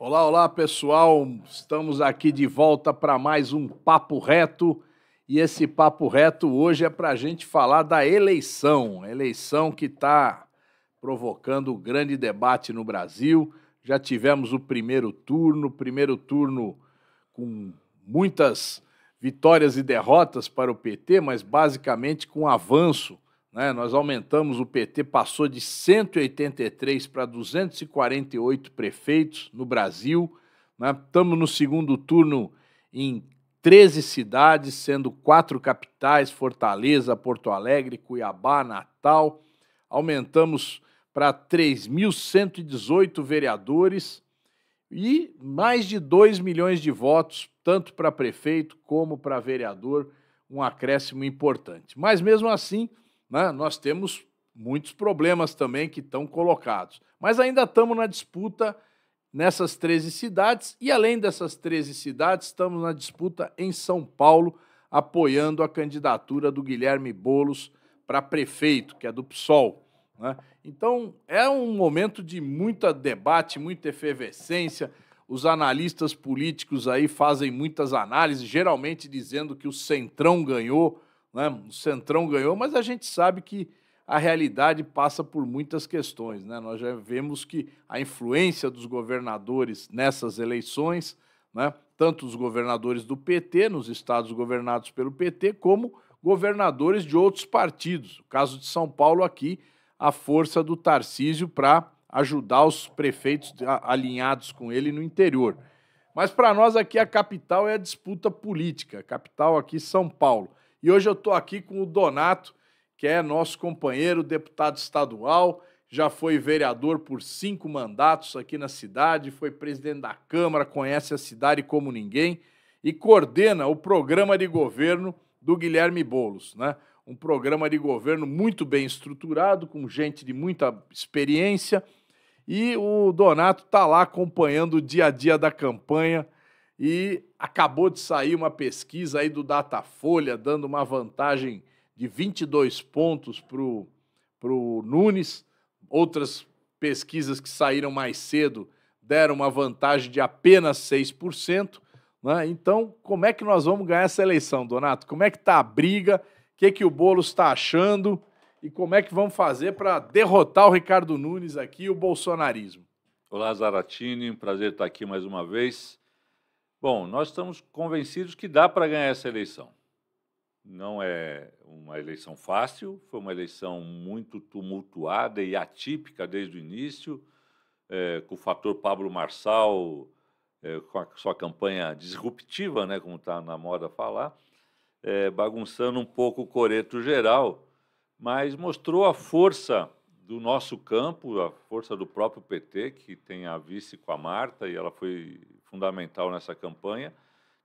Olá, olá pessoal, estamos aqui de volta para mais um Papo Reto e esse Papo Reto hoje é para a gente falar da eleição, eleição que está provocando grande debate no Brasil. Já tivemos o primeiro turno, primeiro turno com muitas vitórias e derrotas para o PT, mas basicamente com avanço né? Nós aumentamos, o PT passou de 183 para 248 prefeitos no Brasil. Né? Estamos no segundo turno em 13 cidades, sendo quatro capitais: Fortaleza, Porto Alegre, Cuiabá, Natal. Aumentamos para 3.118 vereadores e mais de 2 milhões de votos, tanto para prefeito como para vereador, um acréscimo importante. Mas mesmo assim, né, nós temos muitos problemas também que estão colocados. Mas ainda estamos na disputa nessas 13 cidades e, além dessas 13 cidades, estamos na disputa em São Paulo, apoiando a candidatura do Guilherme Bolos para prefeito, que é do PSOL. Né? Então, é um momento de muito debate, muita efervescência. Os analistas políticos aí fazem muitas análises, geralmente dizendo que o Centrão ganhou né? O Centrão ganhou, mas a gente sabe que a realidade passa por muitas questões. Né? Nós já vemos que a influência dos governadores nessas eleições, né? tanto os governadores do PT, nos estados governados pelo PT, como governadores de outros partidos. O caso de São Paulo aqui, a força do Tarcísio para ajudar os prefeitos alinhados com ele no interior. Mas para nós aqui a capital é a disputa política, a capital aqui São Paulo. E hoje eu estou aqui com o Donato, que é nosso companheiro, deputado estadual, já foi vereador por cinco mandatos aqui na cidade, foi presidente da Câmara, conhece a cidade como ninguém e coordena o programa de governo do Guilherme Bolos, né? Um programa de governo muito bem estruturado, com gente de muita experiência. E o Donato está lá acompanhando o dia a dia da campanha e acabou de sair uma pesquisa aí do Datafolha, dando uma vantagem de 22 pontos para o Nunes. Outras pesquisas que saíram mais cedo deram uma vantagem de apenas 6%. Né? Então, como é que nós vamos ganhar essa eleição, Donato? Como é que está a briga? O que, que o Boulos está achando? E como é que vamos fazer para derrotar o Ricardo Nunes aqui e o bolsonarismo? Olá, Zaratini. Prazer estar aqui mais uma vez. Bom, nós estamos convencidos que dá para ganhar essa eleição. Não é uma eleição fácil, foi uma eleição muito tumultuada e atípica desde o início, é, com o fator Pablo Marçal, é, com a sua campanha disruptiva, né, como está na moda falar, é, bagunçando um pouco o coreto geral, mas mostrou a força do nosso campo, a força do próprio PT, que tem a vice com a Marta, e ela foi fundamental nessa campanha,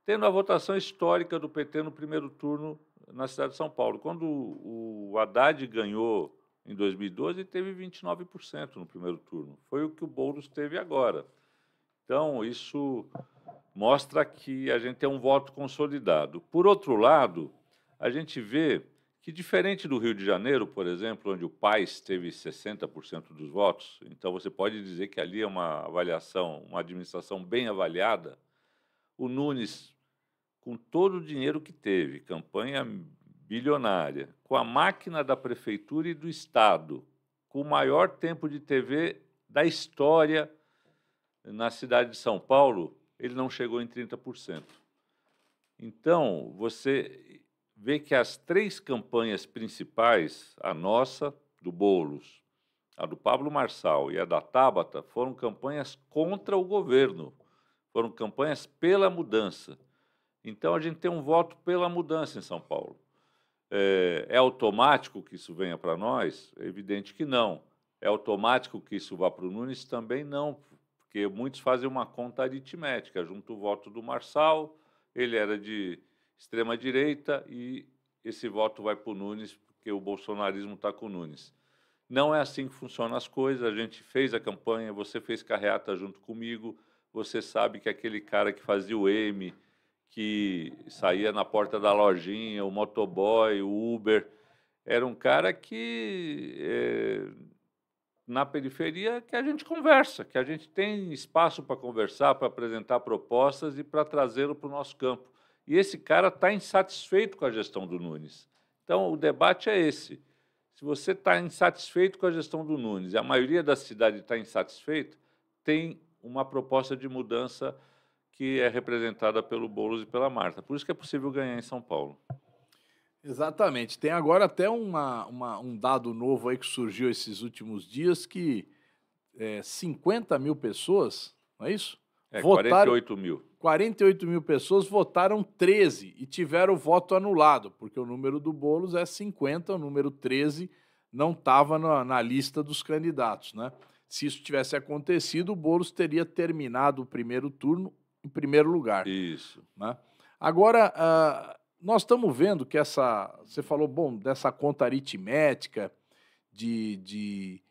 tendo a votação histórica do PT no primeiro turno na cidade de São Paulo. Quando o Haddad ganhou em 2012, teve 29% no primeiro turno. Foi o que o Boulos teve agora. Então, isso mostra que a gente tem um voto consolidado. Por outro lado, a gente vê que diferente do Rio de Janeiro, por exemplo, onde o PAIS teve 60% dos votos, então você pode dizer que ali é uma avaliação, uma administração bem avaliada, o Nunes, com todo o dinheiro que teve, campanha bilionária, com a máquina da prefeitura e do Estado, com o maior tempo de TV da história na cidade de São Paulo, ele não chegou em 30%. Então, você vê que as três campanhas principais, a nossa, do Bolos, a do Pablo Marçal e a da Tabata, foram campanhas contra o governo, foram campanhas pela mudança. Então a gente tem um voto pela mudança em São Paulo. É, é automático que isso venha para nós? É evidente que não. É automático que isso vá para o Nunes? Também não, porque muitos fazem uma conta aritmética, junto o voto do Marçal, ele era de extrema-direita e esse voto vai para o Nunes, porque o bolsonarismo está com o Nunes. Não é assim que funcionam as coisas. A gente fez a campanha, você fez carreata junto comigo, você sabe que aquele cara que fazia o M, que saía na porta da lojinha, o motoboy, o Uber, era um cara que é, na periferia que a gente conversa, que a gente tem espaço para conversar, para apresentar propostas e para trazê-lo para o nosso campo e esse cara está insatisfeito com a gestão do Nunes. Então, o debate é esse. Se você está insatisfeito com a gestão do Nunes, e a maioria da cidade está insatisfeita, tem uma proposta de mudança que é representada pelo Boulos e pela Marta. Por isso que é possível ganhar em São Paulo. Exatamente. Tem agora até uma, uma um dado novo aí que surgiu esses últimos dias que é, 50 mil pessoas, não é isso? É, votaram, 48 mil. 48 mil pessoas votaram 13 e tiveram o voto anulado, porque o número do Boulos é 50, o número 13 não estava na, na, lista dos candidatos. Né? Se isso tivesse acontecido, o Boulos teria terminado o primeiro turno em primeiro lugar. Isso. Né? Agora, uh, nós estamos vendo que essa. Você falou, bom, dessa conta aritmética de, de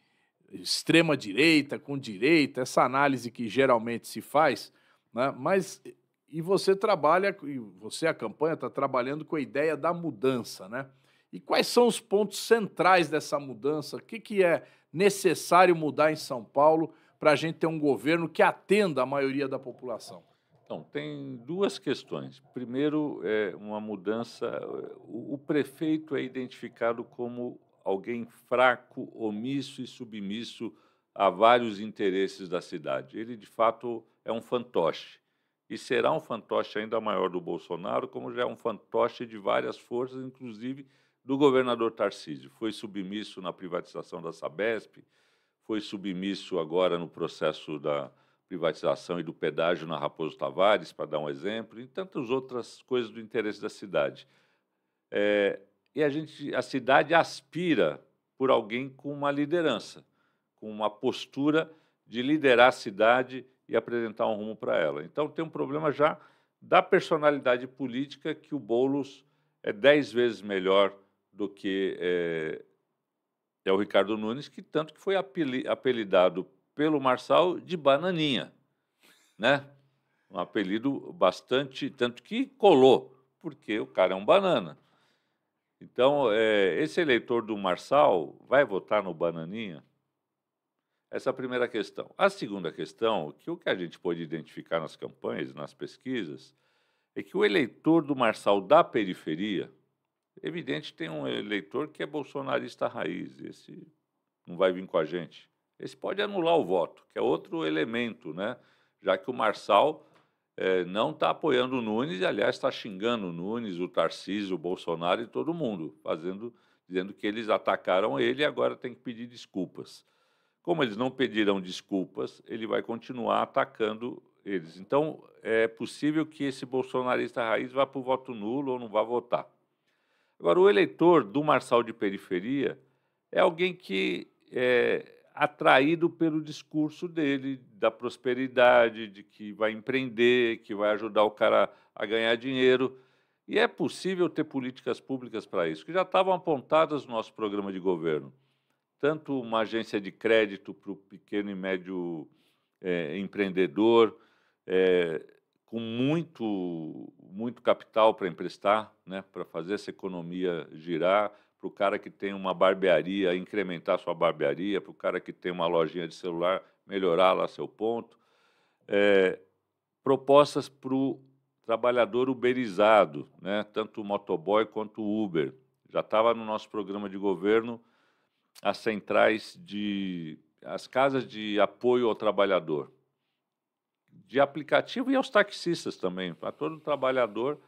extrema-direita com direita, essa análise que geralmente se faz né? Mas e você trabalha, e você, a campanha, está trabalhando com a ideia da mudança, né? E quais são os pontos centrais dessa mudança? O que, que é necessário mudar em São Paulo para a gente ter um governo que atenda a maioria da população? Então, tem duas questões. Primeiro, é uma mudança. O, o prefeito é identificado como alguém fraco, omisso e submisso a vários interesses da cidade. Ele, de fato, é um fantoche. E será um fantoche ainda maior do Bolsonaro, como já é um fantoche de várias forças, inclusive do governador Tarcísio. Foi submisso na privatização da Sabesp, foi submisso agora no processo da privatização e do pedágio na Raposo Tavares, para dar um exemplo, e tantas outras coisas do interesse da cidade. É, e a gente, a cidade aspira por alguém com uma liderança, com uma postura de liderar a cidade e apresentar um rumo para ela. Então tem um problema já da personalidade política que o Boulos é dez vezes melhor do que é, é o Ricardo Nunes, que tanto que foi apelidado pelo Marçal de Bananinha, né? Um apelido bastante, tanto que colou, porque o cara é um banana. Então, é, esse eleitor do Marçal vai votar no Bananinha? Essa é primeira questão. A segunda questão, que o que a gente pode identificar nas campanhas, nas pesquisas, é que o eleitor do Marçal da periferia, evidente, tem um eleitor que é bolsonarista raiz, esse não vai vir com a gente. Esse pode anular o voto, que é outro elemento, né? já que o Marçal é, não está apoiando o Nunes e, aliás, está xingando o Nunes, o Tarcísio, o Bolsonaro e todo mundo, fazendo, dizendo que eles atacaram ele e agora tem que pedir desculpas. Como eles não pedirão desculpas, ele vai continuar atacando eles. Então, é possível que esse bolsonarista raiz vá para o voto nulo ou não vá votar. Agora, o eleitor do Marçal de Periferia é alguém que é atraído pelo discurso dele, da prosperidade, de que vai empreender, que vai ajudar o cara a ganhar dinheiro. E é possível ter políticas públicas para isso, que já estavam apontadas no nosso programa de governo tanto uma agência de crédito para o pequeno e médio é, empreendedor, é, com muito, muito capital para emprestar, né, para fazer essa economia girar, para o cara que tem uma barbearia, incrementar sua barbearia, para o cara que tem uma lojinha de celular, melhorar lá seu ponto. É, propostas para o trabalhador uberizado, né? tanto o motoboy quanto o Uber. Já estava no nosso programa de governo as centrais de as casas de apoio ao trabalhador, de aplicativo e aos taxistas também, a todo trabalhador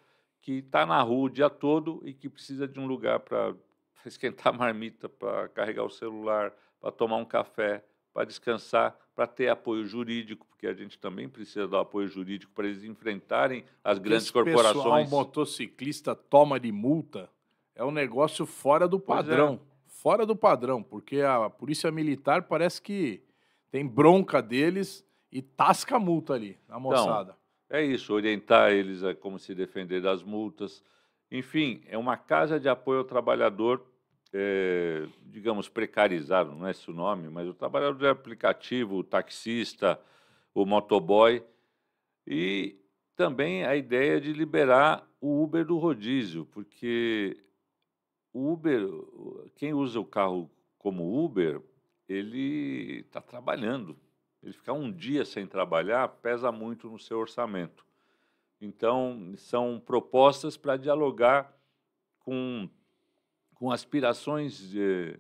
que está na rua o dia todo e que precisa de um lugar para esquentar a marmita, para carregar o celular, para tomar um café, para descansar, para ter apoio jurídico, porque a gente também precisa do apoio jurídico para eles enfrentarem as grandes corporações. Pessoal, um motociclista toma de multa é um negócio fora do é. padrão fora do padrão, porque a polícia militar parece que tem bronca deles e tasca a multa ali na então, moçada. Então, é isso, orientar eles a como se defender das multas. Enfim, é uma casa de apoio ao trabalhador, é, digamos, precarizado, não é esse o nome, mas o trabalhador de aplicativo, o taxista, o motoboy. E também a ideia de liberar o Uber do rodízio, porque Uber, quem usa o carro como Uber, ele está trabalhando. Ele ficar um dia sem trabalhar pesa muito no seu orçamento. Então, são propostas para dialogar com, com aspirações de,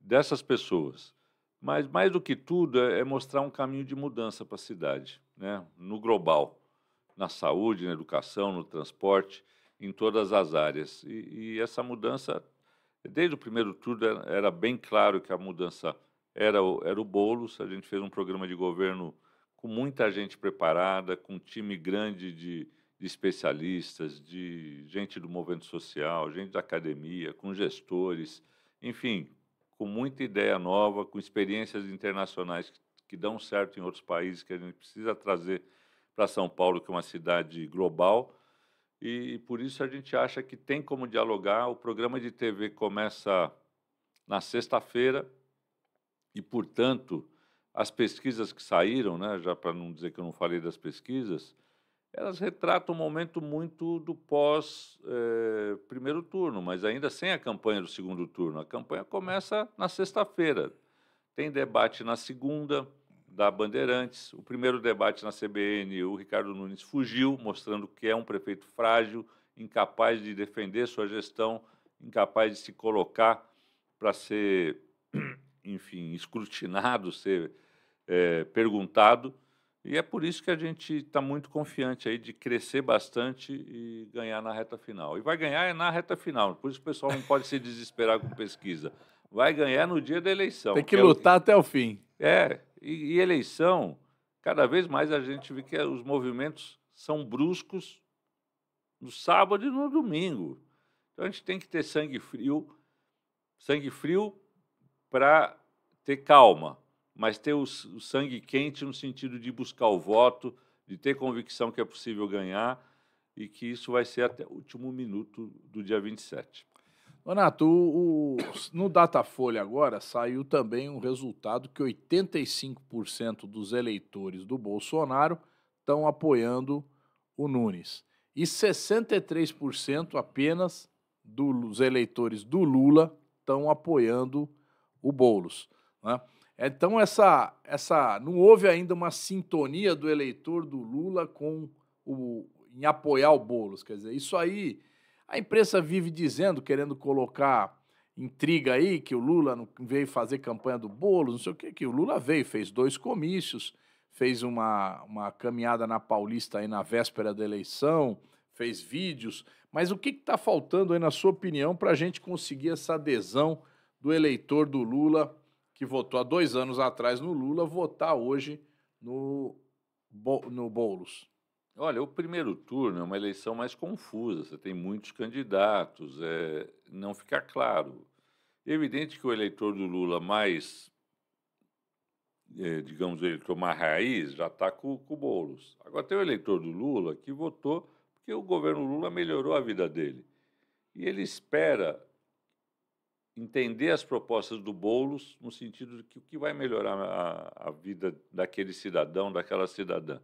dessas pessoas. Mas, mais do que tudo, é, é mostrar um caminho de mudança para a cidade, né? no global, na saúde, na educação, no transporte em todas as áreas. E, e essa mudança, desde o primeiro turno, era, bem claro que a mudança era o, era o Boulos. A gente fez um programa de governo com muita gente preparada, com um time grande de, de especialistas, de gente do movimento social, gente da academia, com gestores, enfim, com muita ideia nova, com experiências internacionais que, que dão certo em outros países que a gente precisa trazer para São Paulo, que é uma cidade global, e por isso a gente acha que tem como dialogar. O programa de TV começa na sexta-feira e, portanto, as pesquisas que saíram, né, já para não dizer que eu não falei das pesquisas, elas retratam um momento muito do pós é, primeiro turno, mas ainda sem a campanha do segundo turno. A campanha começa na sexta-feira, tem debate na segunda da Bandeirantes. O primeiro debate na CBN, o Ricardo Nunes fugiu, mostrando que é um prefeito frágil, incapaz de defender sua gestão, incapaz de se colocar para ser, enfim, escrutinado, ser é, perguntado. E é por isso que a gente está muito confiante aí de crescer bastante e ganhar na reta final. E vai ganhar é na reta final, por isso o pessoal não pode se desesperar com pesquisa. Vai ganhar no dia da eleição. Tem que, que lutar é o... até o fim. É, e, e eleição, cada vez mais a gente vê que os movimentos são bruscos no sábado e no domingo. Então a gente tem que ter sangue frio, sangue frio para ter calma, mas ter o, o, sangue quente no sentido de buscar o voto, de ter convicção que é possível ganhar e que isso vai ser até o último minuto do dia 27. Donato, o, o, no Datafolha agora saiu também um resultado que 85% dos eleitores do Bolsonaro estão apoiando o Nunes e 63% apenas dos eleitores do Lula estão apoiando o Boulos. Né? Então, essa, essa, não houve ainda uma sintonia do eleitor do Lula com o, em apoiar o Boulos. Quer dizer, isso aí a imprensa vive dizendo, querendo colocar intriga aí, que o Lula não veio fazer campanha do bolo, não sei o que, que o Lula veio, fez dois comícios, fez uma, uma caminhada na Paulista aí na véspera da eleição, fez vídeos. Mas o que está faltando aí, na sua opinião, para a gente conseguir essa adesão do eleitor do Lula, que votou há dois anos atrás no Lula, votar hoje no, no Boulos? Olha, o primeiro turno é uma eleição mais confusa, você tem muitos candidatos, é, não fica claro. É evidente que o eleitor do Lula mais, é, digamos, o eleitor mais raiz já está com, com o Boulos. Agora, tem o eleitor do Lula que votou porque o governo Lula melhorou a vida dele. E ele espera entender as propostas do Boulos no sentido de que o que vai melhorar a, a vida daquele cidadão, daquela cidadã.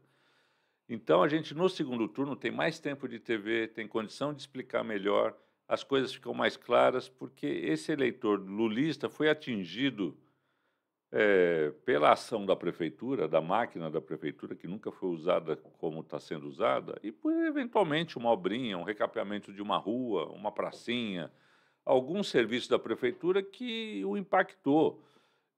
Então, a gente, no segundo turno, tem mais tempo de TV, tem condição de explicar melhor, as coisas ficam mais claras, porque esse eleitor lulista foi atingido é, pela ação da prefeitura, da máquina da prefeitura, que nunca foi usada como está sendo usada, e por, eventualmente, uma obrinha, um recapeamento de uma rua, uma pracinha, algum serviço da prefeitura que o impactou.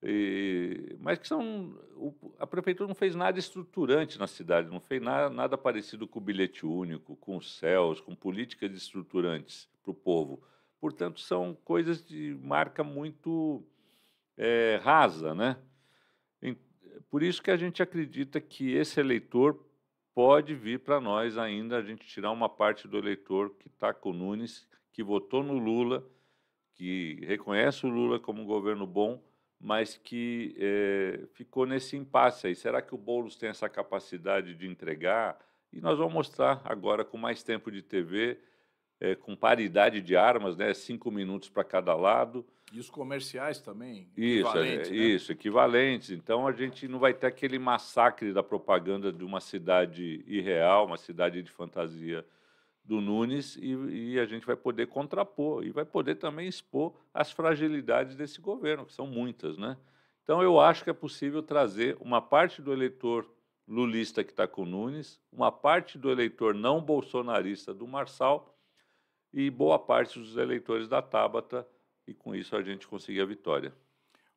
E, mas que são. O, a prefeitura não fez nada estruturante na cidade, não fez nada, nada parecido com o bilhete único, com os céus, com políticas estruturantes para o povo. Portanto, são coisas de marca muito é, rasa, né? Por isso que a gente acredita que esse eleitor pode vir para nós ainda, a gente tirar uma parte do eleitor que está com o Nunes, que votou no Lula, que reconhece o Lula como um governo bom mas que é, ficou nesse impasse aí. Será que o Boulos tem essa capacidade de entregar? E nós vamos mostrar agora, com mais tempo de TV, é, eh, com paridade de armas, né? cinco minutos para cada lado. E os comerciais também? Isso, equivalentes, é, né? isso, equivalentes. Então a gente não vai ter aquele massacre da propaganda de uma cidade irreal, uma cidade de fantasia do Nunes e, e, a gente vai poder contrapor e vai poder também expor as fragilidades desse governo, que são muitas. Né? Então, eu acho que é possível trazer uma parte do eleitor lulista que está com o Nunes, uma parte do eleitor não bolsonarista do Marçal e boa parte dos eleitores da Tabata, e com isso a gente conseguir a vitória.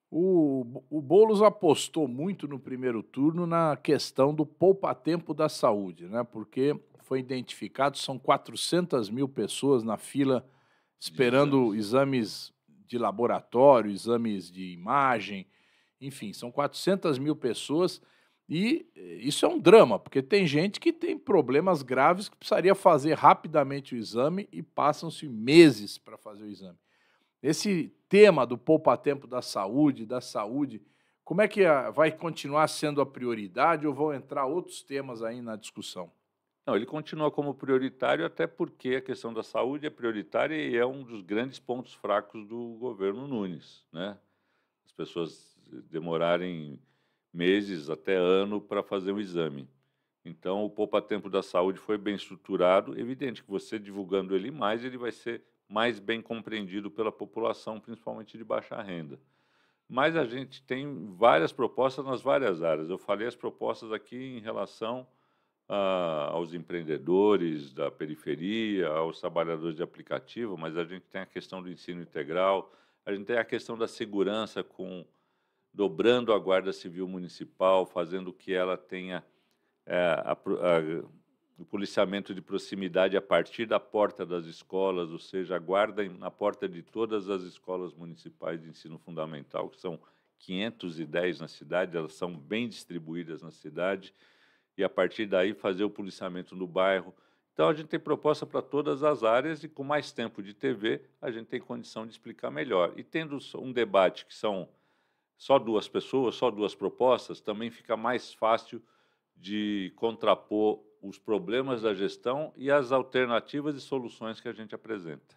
O, o Boulos apostou muito no primeiro turno na questão do poupa-tempo da saúde, né? porque foi identificado, são 400 mil pessoas na fila esperando de exames. de laboratório, exames de imagem, enfim, são 400 mil pessoas e eh, isso é um drama, porque tem gente que tem problemas graves que precisaria fazer rapidamente o exame e passam-se meses para fazer o exame. Esse tema do poupa-tempo da saúde, da saúde, como é que vai continuar sendo a prioridade ou vão entrar outros temas aí na discussão? Não, ele continua como prioritário, até porque a questão da saúde é prioritária e é um dos grandes pontos fracos do governo Nunes. Né? As pessoas demorarem meses, até ano, para fazer um exame. Então, o poupa-tempo da saúde foi bem estruturado. Evidente que você divulgando ele mais, ele vai ser mais bem compreendido pela população, principalmente de baixa renda. Mas a gente tem várias propostas nas várias áreas. Eu falei as propostas aqui em relação a, ah, aos empreendedores da periferia, aos trabalhadores de aplicativo, mas a gente tem a questão do ensino integral, a gente tem a questão da segurança com dobrando a Guarda Civil Municipal, fazendo que ela tenha é, a, a, o policiamento de proximidade a partir da porta das escolas, ou seja, a guarda na porta de todas as escolas municipais de ensino fundamental, que são 510 na cidade, elas são bem distribuídas na cidade e a partir daí fazer o policiamento no bairro. Então a gente tem proposta para todas as áreas e com mais tempo de TV a gente tem condição de explicar melhor. E tendo um debate que são só duas pessoas, só duas propostas, também fica mais fácil de contrapor os problemas da gestão e as alternativas e soluções que a gente apresenta.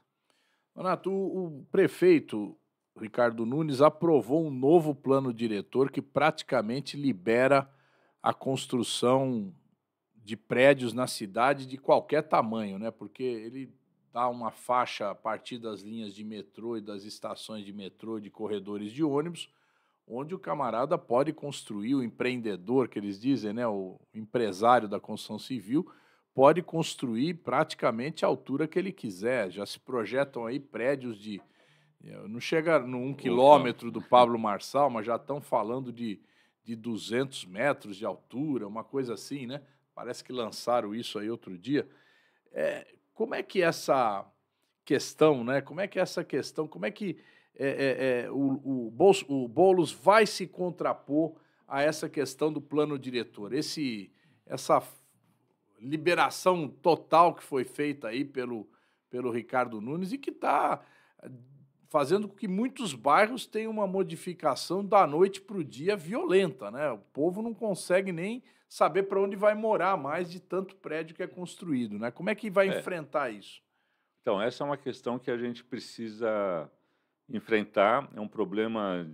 Renato, o prefeito Ricardo Nunes aprovou um novo plano diretor que praticamente libera a construção de prédios na cidade de qualquer tamanho, né? Porque ele dá uma faixa a partir das linhas de metrô e das estações de metrô, de corredores de ônibus, onde o camarada pode construir, o empreendedor que eles dizem, né, o empresário da construção civil, pode construir praticamente a altura que ele quiser. Já se projetam aí prédios de. Eh, não chega no um quilômetro do Pablo Marçal, mas já estão falando de de 200 metros de altura, uma coisa assim, né? Parece que lançaram isso aí outro dia. É, como é que essa questão, né? Como é que essa questão, como é que é, é, é o, o, Bolso, o Boulos vai se contrapor a essa questão do plano diretor? Esse, essa liberação total que foi feita aí pelo, pelo Ricardo Nunes e que está fazendo com que muitos bairros tenham uma modificação da noite para o dia violenta. Né? O povo não consegue nem saber para onde vai morar mais de tanto prédio que é construído. Né? Como é que vai é. enfrentar isso? Então, essa é uma questão que a gente precisa enfrentar. É um problema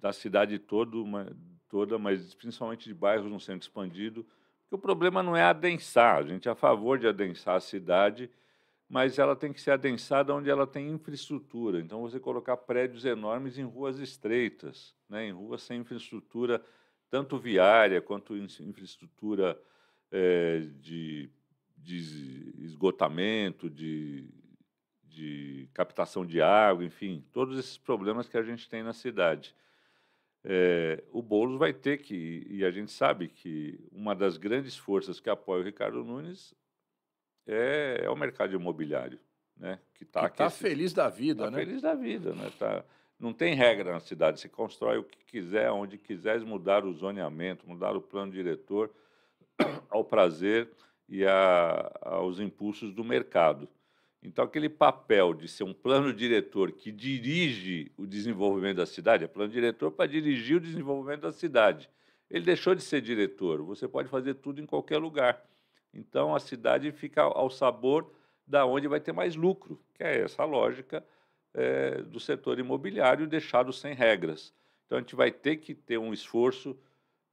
da cidade todo, uma, toda, mas principalmente de bairros no centro expandido. Porque o problema não é adensar. A gente é a favor de adensar a cidade, mas ela tem que ser adensada onde ela tem infraestrutura. Então, você colocar prédios enormes em ruas estreitas, né, em ruas sem infraestrutura, tanto viária quanto infraestrutura é, de, de, esgotamento, de, de, captação de água, enfim, todos esses problemas que a gente tem na cidade. É, o Boulos vai ter que, e a gente sabe que uma das grandes forças que apoia o Ricardo Nunes é, é o mercado imobiliário, né? Que está tá, tá feliz da vida, tá né? Feliz da vida, né? Tá, não tem regra na cidade, se constrói o que quiser, onde quiser, mudar o zoneamento, mudar o plano diretor ao prazer e a, aos impulsos do mercado. Então, aquele papel de ser um plano diretor que dirige o desenvolvimento da cidade, é plano diretor para dirigir o desenvolvimento da cidade. Ele deixou de ser diretor, você pode fazer tudo em qualquer lugar. Então a cidade fica ao sabor da onde vai ter mais lucro, que é essa lógica é, do setor imobiliário deixado sem regras. Então a gente vai ter que ter um esforço.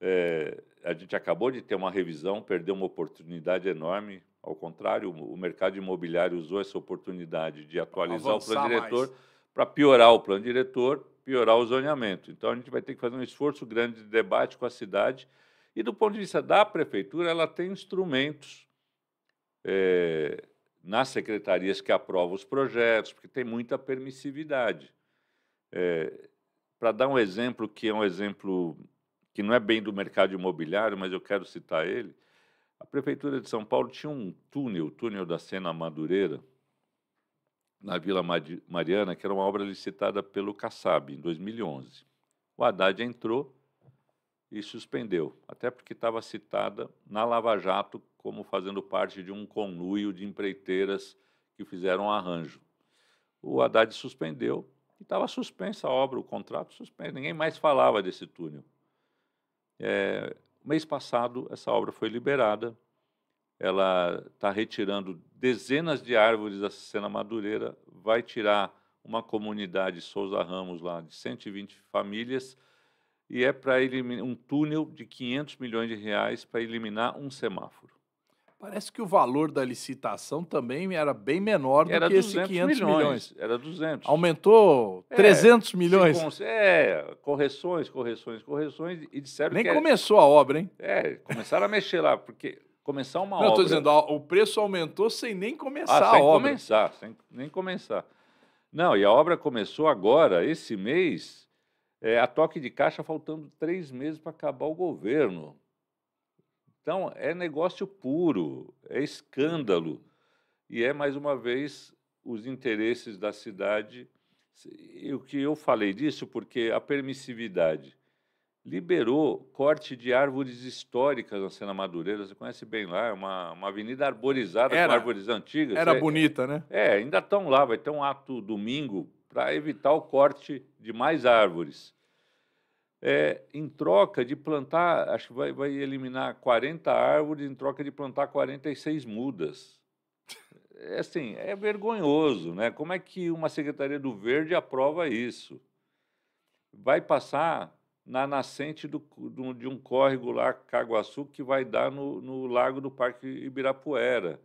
É, a gente acabou de ter uma revisão, perdeu uma oportunidade enorme. Ao contrário, o mercado imobiliário usou essa oportunidade de atualizar Avançar o plano diretor para piorar o plano diretor, piorar o zoneamento. Então a gente vai ter que fazer um esforço grande de debate com a cidade e do ponto de vista da prefeitura, ela tem instrumentos é, nas secretarias que aprovam os projetos, porque tem muita permissividade. É, eh, Para dar um exemplo que é um exemplo que não é bem do mercado imobiliário, mas eu quero citar ele, a prefeitura de São Paulo tinha um túnel, o túnel da Sena Madureira, na Vila Mariana, que era uma obra licitada pelo Kassab, em 2011. O Haddad entrou e suspendeu, até porque estava citada na Lava Jato como fazendo parte de um conluio de empreiteiras que fizeram um arranjo. O Haddad suspendeu e estava suspensa a obra, o contrato suspenso, ninguém mais falava desse túnel. É, mês passado, essa obra foi liberada, ela está retirando dezenas de árvores da Cena Madureira, vai tirar uma comunidade Souza Ramos lá de 120 famílias e é para um túnel de 500 milhões de reais para eliminar um semáforo. Parece que o valor da licitação também era bem menor do era que esse 500 milhões, milhões. Era 200. Aumentou é, 300 milhões. É, correções, correções, correções e disseram Nem que Nem começou a obra, hein? É, começaram a mexer lá, porque começar uma Não, obra. Não, estou dizendo, o preço aumentou sem nem começar ah, a sem obra. Começar, sem nem começar. Não, e a obra começou agora, esse mês, é, a toque de caixa faltando três meses para acabar o governo. Então, é negócio puro, é escândalo. E é, mais uma vez, os interesses da cidade. E o que eu falei disso porque a permissividade liberou corte de árvores históricas na Sena Madureira. Você conhece bem lá, é uma, uma avenida arborizada era, com árvores antigas. Era é, bonita, né? É, ainda estão lá. Vai ter um ato domingo para evitar o corte de mais árvores. É, em troca de plantar, acho que vai, vai, eliminar 40 árvores em troca de plantar 46 mudas. É assim, é vergonhoso, né? Como é que uma Secretaria do Verde aprova isso? Vai passar na nascente do, do, de um córrego lá, Caguaçu, que vai dar no, no lago do Parque Ibirapuera.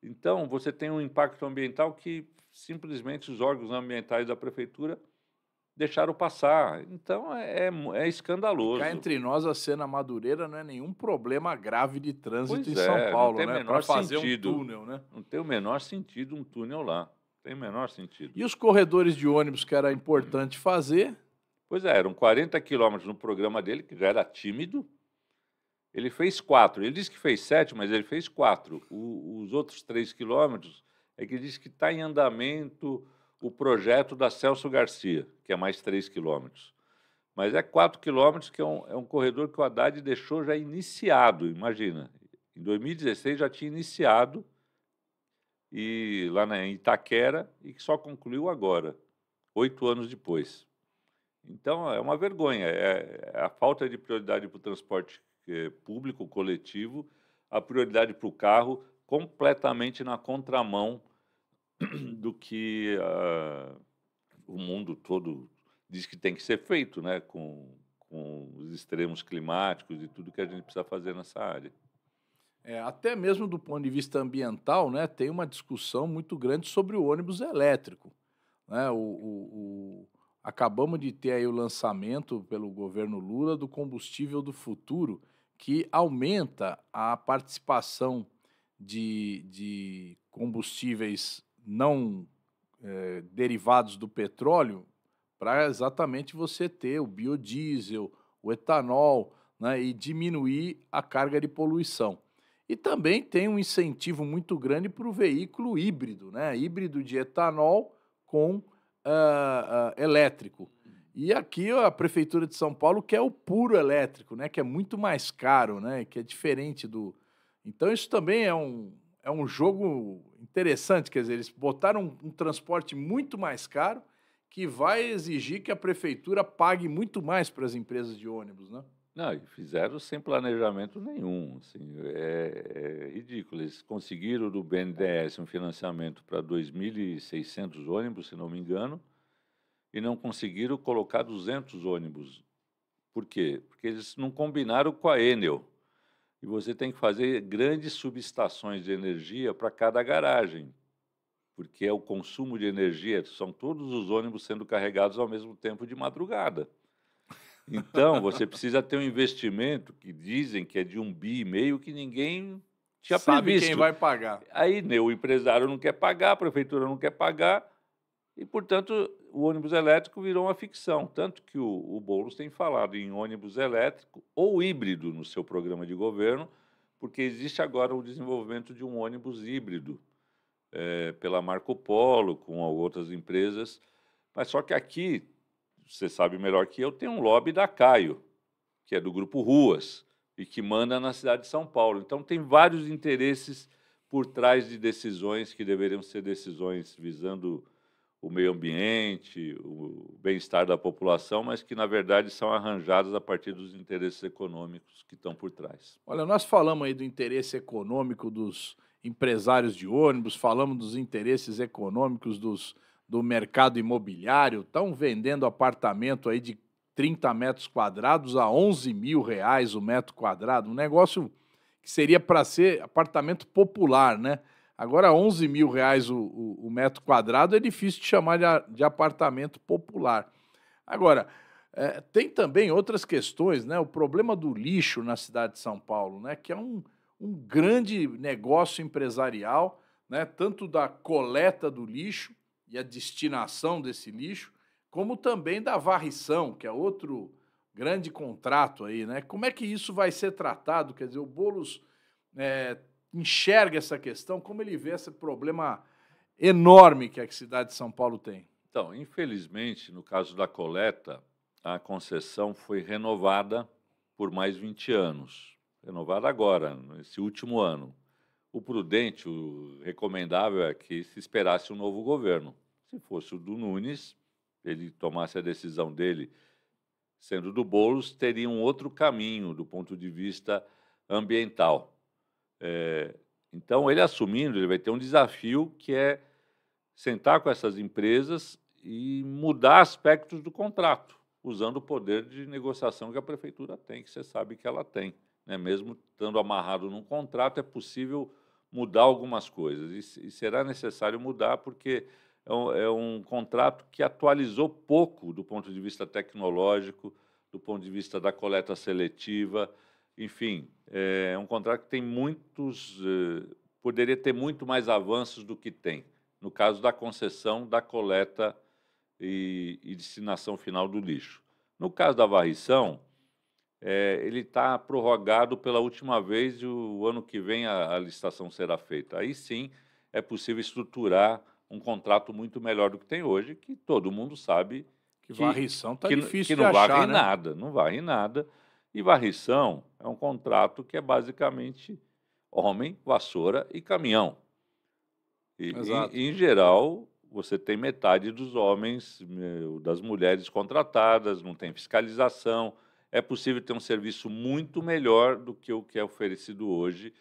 Então, você tem um impacto ambiental que simplesmente os órgãos ambientais da prefeitura deixaram passar. Então é, é, é escandaloso. Cá entre nós, a cena madureira não é nenhum problema grave de trânsito pois em é, São Paulo, não tem né? O menor Para sentido. Um túnel, né? Não tem o menor sentido um túnel lá. Tem o menor sentido. E os corredores de ônibus que era importante fazer? Pois é, eram 40 quilômetros no programa dele, que já era tímido. Ele fez quatro. Ele disse que fez sete, mas ele fez quatro. O, os outros três quilômetros é que diz que está em andamento o projeto da Celso Garcia, que é mais 3 quilômetros. Mas é 4 quilômetros, que é um, é um corredor que o Haddad deixou já iniciado, imagina. Em 2016 já tinha iniciado, e lá na Itaquera, e que só concluiu agora, oito anos depois. Então, é uma vergonha. É, é a falta de prioridade para o transporte é, público, coletivo, a prioridade para o carro, completamente na contramão do que uh, o mundo todo diz que tem que ser feito, né, com, com os extremos climáticos e tudo que a gente precisa fazer nessa área. É, até mesmo do ponto de vista ambiental, né, tem uma discussão muito grande sobre o ônibus elétrico. Né? O, o, o... Acabamos de ter aí o lançamento pelo governo Lula do combustível do futuro, que aumenta a participação de, de combustíveis não é, derivados do petróleo para exatamente você ter o biodiesel, o etanol né, e diminuir a carga de poluição. E também tem um incentivo muito grande para o veículo híbrido, né? híbrido de etanol com uh, uh, elétrico. E aqui a Prefeitura de São Paulo quer o puro elétrico, né? que é muito mais caro, né? que é diferente do. Então, isso também é um, é um jogo interessante, quer dizer, eles botaram um, um transporte muito mais caro que vai exigir que a prefeitura pague muito mais para as empresas de ônibus, né? Não, fizeram sem planejamento nenhum. Assim, é, é, ridículo. Eles conseguiram do BNDES um financiamento para 2.600 ônibus, se não me engano, e não conseguiram colocar 200 ônibus. Por quê? Porque eles não combinaram com a Enel e você tem que fazer grandes subestações de energia para cada garagem, porque é o consumo de energia, são todos os ônibus sendo carregados ao mesmo tempo de madrugada. Então, você precisa ter um investimento que dizem que é de um bi e meio que ninguém tinha Sabe previsto. quem vai pagar. Aí né, o empresário não quer pagar, a prefeitura não quer pagar, e, portanto, o ônibus elétrico virou uma ficção, tanto que o, o Boulos tem falado em ônibus elétrico ou híbrido no seu programa de governo, porque existe agora o desenvolvimento de um ônibus híbrido é, pela Marco Polo, com outras empresas. Mas só que aqui, você sabe melhor que eu, tem um lobby da Caio, que é do Grupo Ruas e que manda na cidade de São Paulo. Então, tem vários interesses por trás de decisões que deveriam ser decisões visando o meio ambiente, o bem-estar da população, mas que, na verdade, são arranjados a partir dos interesses econômicos que estão por trás. Olha, nós falamos aí do interesse econômico dos empresários de ônibus, falamos dos interesses econômicos dos, do mercado imobiliário, estão vendendo apartamento aí de 30 metros quadrados a 11 mil reais o metro quadrado, um negócio que seria para ser apartamento popular, né? Agora, 11 mil reais o, o, o metro quadrado é difícil de chamar de, de apartamento popular. Agora, é, tem também outras questões, né? O problema do lixo na cidade de São Paulo, né? Que é um, um grande negócio empresarial, né? Tanto da coleta do lixo e a destinação desse lixo, como também da varrição, que é outro grande contrato aí, né? Como é que isso vai ser tratado? Quer dizer, o Boulos é, enxerga essa questão? Como ele vê esse problema enorme que a cidade de São Paulo tem? Então, infelizmente, no caso da coleta, a concessão foi renovada por mais 20 anos. Renovada agora, nesse último ano. O prudente, o recomendável é que se esperasse um novo governo. Se fosse o do Nunes, ele tomasse a decisão dele, sendo do Bolos, teria um outro caminho do ponto de vista ambiental. É, então, ele assumindo, ele vai ter um desafio que é sentar com essas empresas e mudar aspectos do contrato, usando o poder de negociação que a prefeitura tem, que você sabe que ela tem. Né? Mesmo estando amarrado num contrato, é possível mudar algumas coisas. E, e será necessário mudar, porque é um, é um, contrato que atualizou pouco do ponto de vista tecnológico, do ponto de vista da coleta seletiva, enfim, é um contrato que tem muitos, eh, poderia ter muito mais avanços do que tem, no caso da concessão, da coleta e, e destinação final do lixo. No caso da varrição, é, ele está prorrogado pela última vez e o ano que vem a, a licitação será feita. Aí sim é possível estruturar um contrato muito melhor do que tem hoje, que todo mundo sabe que, que varrição está difícil que não de achar, varre né? nada, não varre nada. E varrição é um contrato que é basicamente homem, vassoura e caminhão. E, em, em geral, você tem metade dos homens, das mulheres contratadas, não tem fiscalização. É possível ter um serviço muito melhor do que o que é oferecido hoje.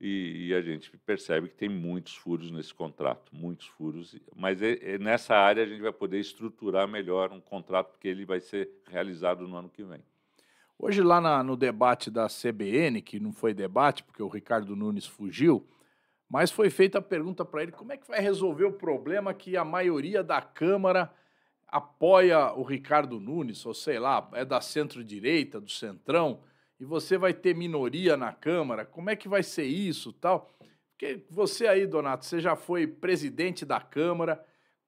E, e a gente percebe que tem muitos furos nesse contrato, muitos furos. Mas é, é, nessa área a gente vai poder estruturar melhor um contrato, porque ele vai ser realizado no ano que vem. Hoje, lá na, no debate da CBN, que não foi debate, porque o Ricardo Nunes fugiu, mas foi feita a pergunta para ele como é que vai resolver o problema que a maioria da Câmara apoia o Ricardo Nunes, ou sei lá, é da centro-direita, do centrão, e você vai ter minoria na Câmara, como é que vai ser isso tal? Porque você aí, Donato, você já foi presidente da Câmara,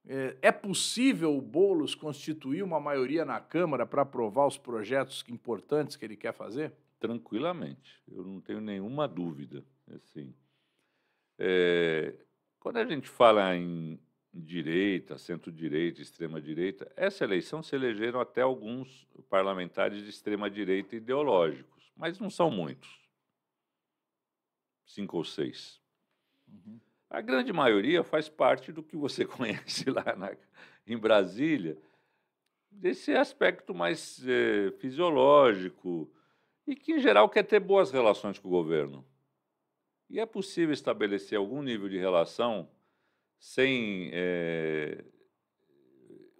é, é possível o Boulos constituir uma maioria na Câmara para aprovar os projetos importantes que ele quer fazer? Tranquilamente, eu não tenho nenhuma dúvida. Assim, é, quando a gente fala em direita, centro-direita, extrema-direita, essa eleição se elegeram até alguns parlamentares de extrema-direita ideológicos, mas não são muitos cinco ou seis. Uhum. A grande maioria faz parte do que você conhece lá na, em Brasília, desse aspecto mais eh, fisiológico e que, em geral, quer ter boas relações com o governo. E é possível estabelecer algum nível de relação sem eh,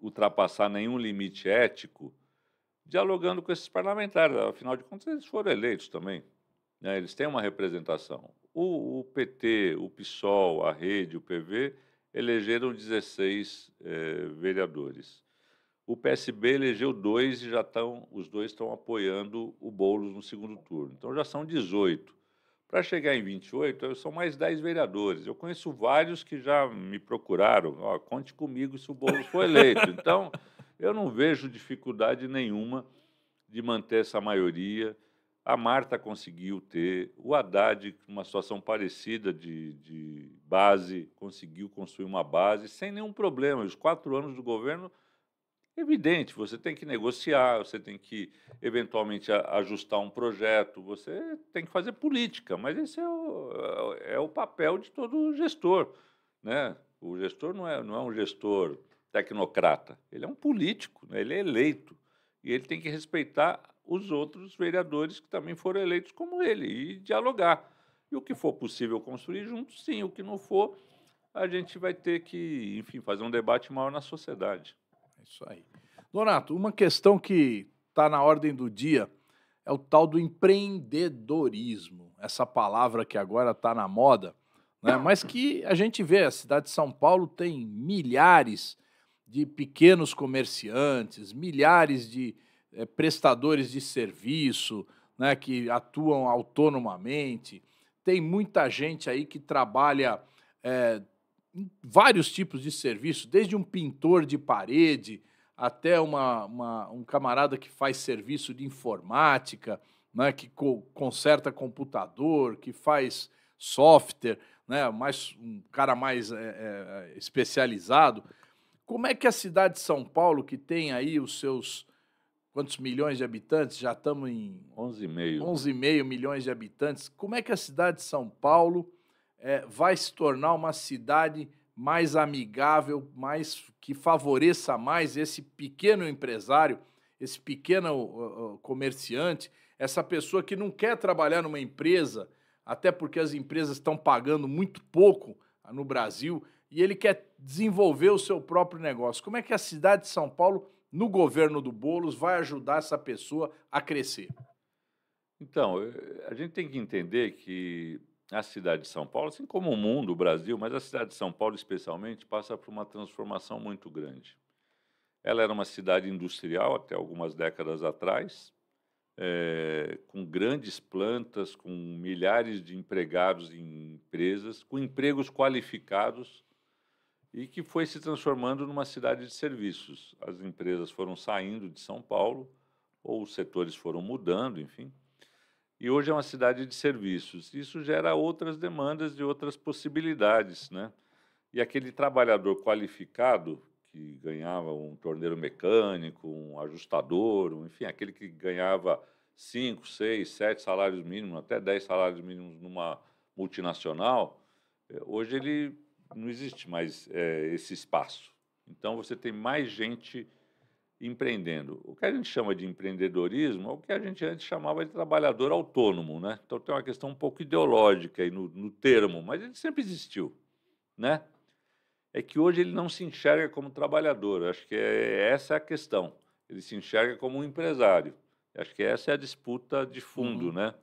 ultrapassar nenhum limite ético, dialogando com esses parlamentares. Afinal de contas, eles foram eleitos também. Né? Eles têm uma representação. O, o, PT, o PSOL, a Rede, o PV elegeram 16 eh, vereadores. O PSB elegeu dois e já estão, os dois estão apoiando o Boulos no segundo turno. Então já são 18. Para chegar em 28, são mais 10 vereadores. Eu conheço vários que já me procuraram. conte comigo se o Boulos for eleito. Então, eu não vejo dificuldade nenhuma de manter essa maioria a Marta conseguiu ter, o Haddad, uma situação parecida de, de base, conseguiu construir uma base sem nenhum problema. Os quatro anos do governo, evidente, você tem que negociar, você tem que eventualmente ajustar um projeto, você tem que fazer política, mas esse é o, é o papel de todo gestor. Né? O gestor não é, não é um gestor tecnocrata, ele é um político, né? ele é eleito e ele tem que respeitar os outros vereadores que também foram eleitos como ele e dialogar. E o que for possível construir juntos, sim. O que não for, a gente vai ter que, enfim, fazer um debate maior na sociedade. É isso aí. Donato, uma questão que está na ordem do dia é o tal do empreendedorismo. Essa palavra que agora está na moda, né? mas que a gente vê, a cidade de São Paulo tem milhares de pequenos comerciantes, milhares de é, prestadores de serviço, né, que atuam autonomamente. Tem muita gente aí que trabalha é, em vários tipos de serviço, desde um pintor de parede até uma, uma um camarada que faz serviço de informática, né, que co conserta computador, que faz software, né, mais, um cara mais é, é, é especializado. Como é que a cidade de São Paulo, que tem aí os seus quantos milhões de habitantes? Já estamos em 11,5 11 milhões de habitantes. Como é que a cidade de São Paulo é, vai se tornar uma cidade mais amigável, mais que favoreça mais esse pequeno empresário, esse pequeno uh, comerciante, essa pessoa que não quer trabalhar numa empresa, até porque as empresas estão pagando muito pouco ah, no Brasil e ele quer desenvolver o seu próprio negócio. Como é que a cidade de São Paulo no governo do Bolos vai ajudar essa pessoa a crescer? Então, eh, a gente tem que entender que a cidade de São Paulo, assim como o mundo, o Brasil, mas a cidade de São Paulo especialmente, passa por uma transformação muito grande. Ela era uma cidade industrial até algumas décadas atrás, é, com grandes plantas, com milhares de empregados em empresas, com empregos qualificados e que foi se transformando numa cidade de serviços. As empresas foram saindo de São Paulo, ou os setores foram mudando, enfim. E hoje é uma cidade de serviços. Isso gera outras demandas e outras possibilidades, né? E aquele trabalhador qualificado que ganhava um torneiro mecânico, um ajustador, um, enfim, aquele que ganhava cinco, seis, sete salários mínimos, até dez salários mínimos numa multinacional, eh, hoje ele não existe mais é, esse espaço. Então você tem mais gente empreendendo. O que a gente chama de empreendedorismo é o que a gente antes chamava de trabalhador autônomo, né? Então tem uma questão um pouco ideológica aí no, no termo, mas ele sempre existiu, né? É que hoje ele não se enxerga como trabalhador. Acho que é, essa é a questão. Ele se enxerga como um empresário. Acho que essa é a disputa de fundo, uhum. né?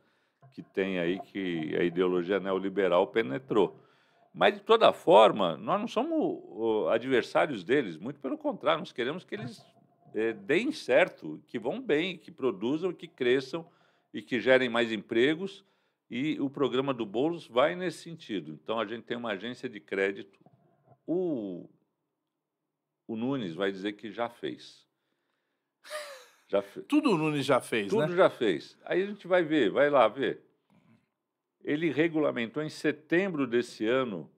Que tem aí que a ideologia neoliberal penetrou. Mas, de toda forma, nós não somos adversários deles, muito pelo contrário, nós queremos que eles é, deem certo, que vão bem, que produzam, que cresçam e que gerem mais empregos. E o programa do Boulos vai nesse sentido. Então, a gente tem uma agência de crédito. O, o Nunes vai dizer que já fez. Já fe... Tudo o Nunes já fez, Tudo né? já fez. Aí a gente vai ver, vai lá ver ele regulamentou em setembro desse ano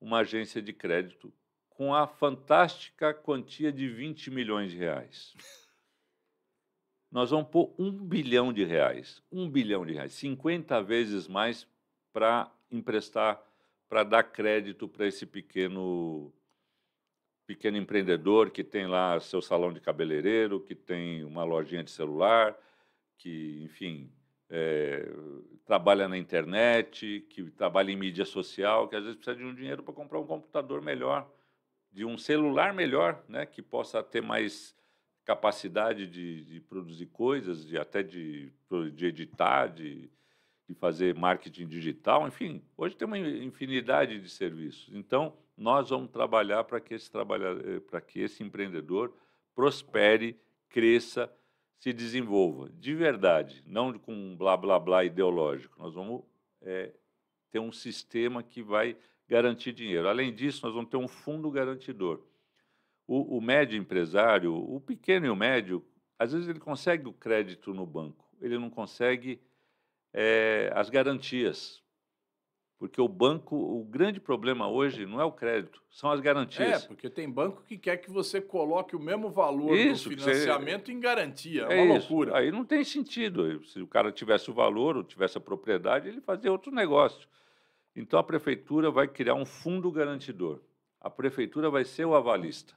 uma agência de crédito com a fantástica quantia de 20 milhões de reais. Nós vamos pôr um bilhão de reais, um bilhão de reais, 50 vezes mais para emprestar, para dar crédito para esse pequeno pequeno empreendedor que tem lá seu salão de cabeleireiro, que tem uma lojinha de celular, que, enfim, é, trabalha na internet, que trabalha em mídia social, que às vezes precisa de um dinheiro para comprar um computador melhor, de um celular melhor, né, que possa ter mais capacidade de, de produzir coisas, de até de, de editar, de, de fazer marketing digital, enfim, hoje tem uma infinidade de serviços. Então, nós vamos trabalhar para que esse trabalhador, eh, para que esse empreendedor prospere, cresça se desenvolva de verdade, não com um blá blá blá ideológico. Nós vamos é, ter um sistema que vai garantir dinheiro. Além disso, nós vamos ter um fundo garantidor. O, o médio empresário, o pequeno e o médio, às vezes ele consegue o crédito no banco, ele não consegue é, as garantias. Porque o banco, o grande problema hoje não é o crédito, são as é, garantias. É, porque tem banco que quer que você coloque o mesmo valor isso, do financiamento você... em garantia. É, é uma isso. loucura. Aí não tem sentido. Se o cara tivesse o valor ou tivesse a propriedade, ele fazia outro negócio. Então a prefeitura vai criar um fundo garantidor. A prefeitura vai ser o avalista.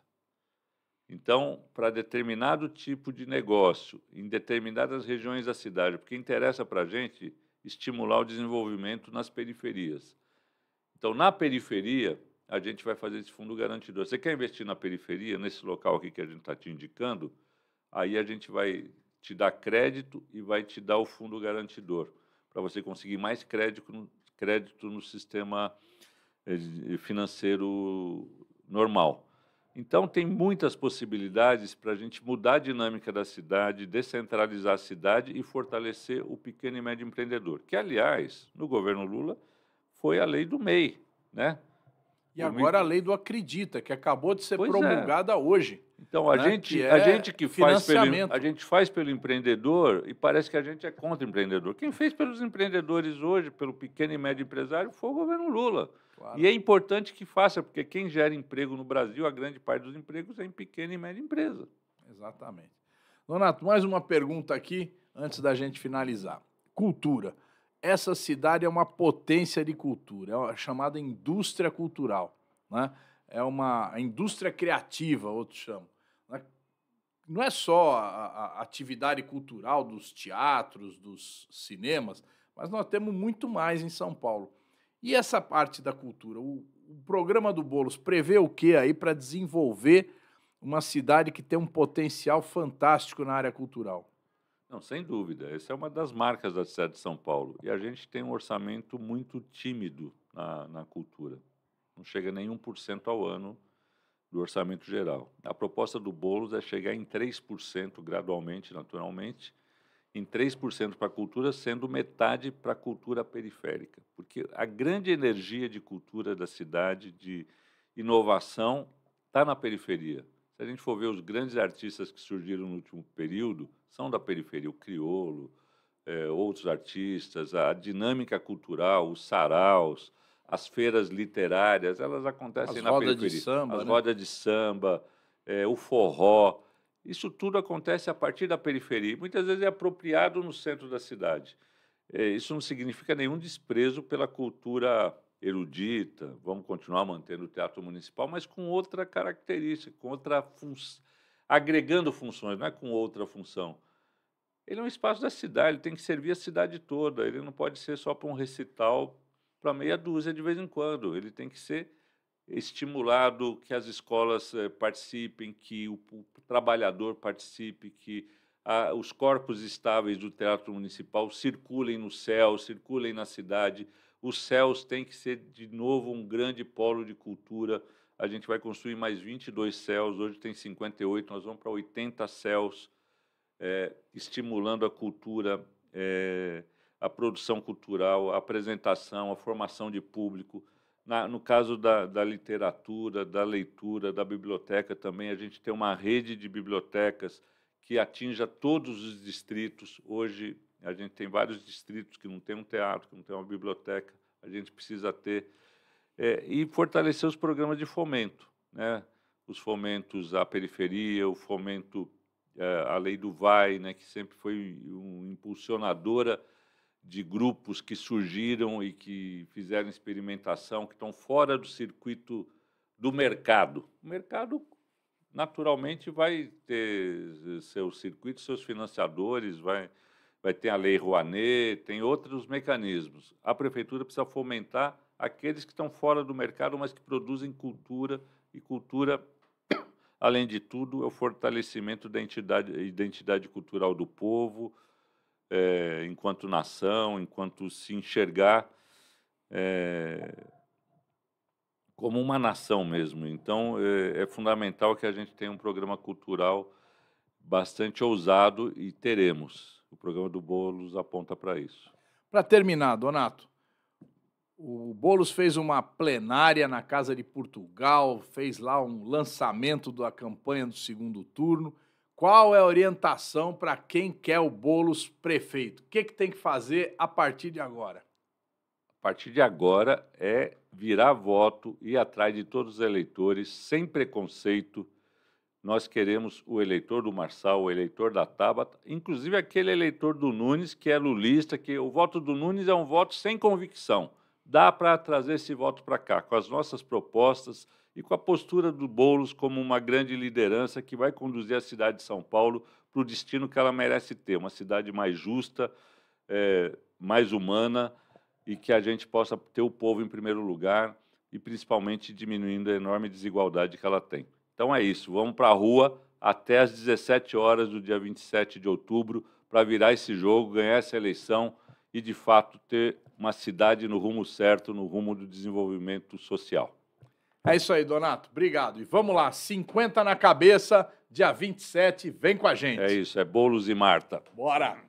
Então, para determinado tipo de negócio, em determinadas regiões da cidade, porque interessa para a gente estimular o desenvolvimento nas periferias. Então, na periferia, a gente vai fazer esse fundo garantidor. Você quer investir na periferia, nesse local aqui que a gente está te indicando? Aí a gente vai te dar crédito e vai te dar o fundo garantidor, para você conseguir mais crédito no, crédito no sistema eh, financeiro normal. Então, tem muitas possibilidades para a gente mudar a dinâmica da cidade, descentralizar a cidade e fortalecer o pequeno e médio empreendedor, que, aliás, no governo Lula, foi a lei do MEI. Né? E agora a lei do Acredita, que acabou de ser pois é. promulgada é. hoje. Então, a, né? gente, que é a gente que faz pelo, a gente faz pelo empreendedor e parece que a gente é contra o empreendedor. Quem fez pelos empreendedores hoje, pelo pequeno e médio empresário, foi o governo Lula. Claro. E é importante que faça, porque quem gera emprego no Brasil, a grande parte dos empregos é em pequena e média empresa. Exatamente. Donato, mais uma pergunta aqui antes da gente finalizar. Cultura. Essa cidade é uma potência de cultura, é chamada indústria cultural, né? É uma indústria criativa, outros chamam. Né? Não é só a, a atividade cultural dos teatros, dos cinemas, mas nós temos muito mais em São Paulo. E essa parte da cultura? O, o programa do Bolos prevê o que aí para desenvolver uma cidade que tem um potencial fantástico na área cultural? Não, sem dúvida. Essa é uma das marcas da cidade de São Paulo. E a gente tem um orçamento muito tímido na, na cultura. Não chega nem 1% ao ano do orçamento geral. A proposta do Boulos é chegar em 3% gradualmente, naturalmente, em 3% para a cultura, sendo metade para a cultura periférica. Porque a grande energia de cultura da cidade, de inovação, está na periferia. Se a gente for ver os grandes artistas que surgiram no último período, são da periferia, o Criolo, é, outros artistas, a dinâmica cultural, os saraus, as feiras literárias, elas acontecem as na periferia. Samba, as né? rodas de samba, é, o forró. Isso tudo acontece a partir da periferia, muitas vezes é apropriado no centro da cidade. É, isso não significa nenhum desprezo pela cultura erudita, vamos continuar mantendo o teatro municipal, mas com outra característica, com outra função, agregando funções, não é com outra função. Ele é um espaço da cidade, ele tem que servir a cidade toda, ele não pode ser só para um recital para meia dúzia de vez em quando, ele tem que ser estimulado que as escolas eh, participem, que o, trabalhador participe, que os corpos estáveis do teatro municipal circulem no céu, circulem na cidade. Os céus têm que ser, de novo, um grande polo de cultura. A gente vai construir mais 22 céus, hoje tem 58, nós vamos para 80 céus, eh, estimulando a cultura, eh, a produção cultural, a apresentação, a formação de público na, no caso da, da literatura, da leitura, da biblioteca também, a gente tem uma rede de bibliotecas que atinja todos os distritos. Hoje, a gente tem vários distritos que não tem um teatro, que não tem uma biblioteca, a gente precisa ter. É, e fortalecer os programas de fomento, né? os fomentos à periferia, o fomento é, à lei do VAI, né? que sempre foi um impulsionadora de grupos que surgiram e que fizeram experimentação, que estão fora do circuito do mercado. O mercado, naturalmente, vai ter seus circuitos, seus financiadores, vai, vai ter a Lei Rouanet, tem outros mecanismos. A prefeitura precisa fomentar aqueles que estão fora do mercado, mas que produzem cultura, e cultura, além de tudo, é o fortalecimento da identidade, identidade cultural do povo, é, enquanto nação, enquanto se enxergar é, como uma nação mesmo. Então, é, é, fundamental que a gente tenha um programa cultural bastante ousado e teremos. O programa do Bolos aponta para isso. Para terminar, Donato, o Bolos fez uma plenária na Casa de Portugal, fez lá um lançamento da campanha do segundo turno. Qual é a orientação para quem quer o Bolos prefeito? O que, que tem que fazer a partir de agora? A partir de agora é virar voto e atrás de todos os eleitores, sem preconceito. Nós queremos o eleitor do Marçal, o eleitor da Tabata, inclusive aquele eleitor do Nunes que é lulista, que o voto do Nunes é um voto sem convicção. Dá para trazer esse voto para cá com as nossas propostas e com a postura do Boulos como uma grande liderança que vai conduzir a cidade de São Paulo para o destino que ela merece ter, uma cidade mais justa, é, mais humana e que a gente possa ter o povo em primeiro lugar e principalmente diminuindo a enorme desigualdade que ela tem. Então é isso, vamos para a rua até às 17 horas do dia 27 de outubro para virar esse jogo, ganhar essa eleição e de fato ter uma cidade no rumo certo, no rumo do desenvolvimento social. É isso aí, Donato. Obrigado. E vamos lá, 50 na cabeça, dia 27, vem com a gente. É isso, é Bolos e Marta. Bora!